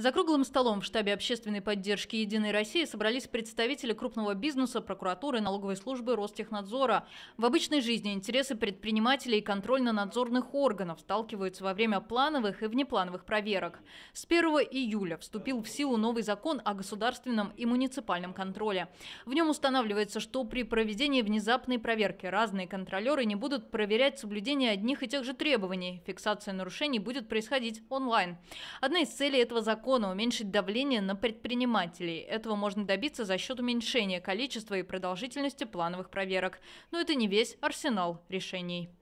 За круглым столом в штабе общественной поддержки «Единой России» собрались представители крупного бизнеса, прокуратуры, налоговой службы, Ростехнадзора. В обычной жизни интересы предпринимателей и контрольно-надзорных органов сталкиваются во время плановых и внеплановых проверок. С 1 июля вступил в силу новый закон о государственном и муниципальном контроле. В нем устанавливается, что при проведении внезапной проверки разные контролеры не будут проверять соблюдение одних и тех же требований. Фиксация нарушений будет происходить онлайн. Одна из целей этого закона закона уменьшить давление на предпринимателей. Этого можно добиться за счет уменьшения количества и продолжительности плановых проверок. Но это не весь арсенал решений.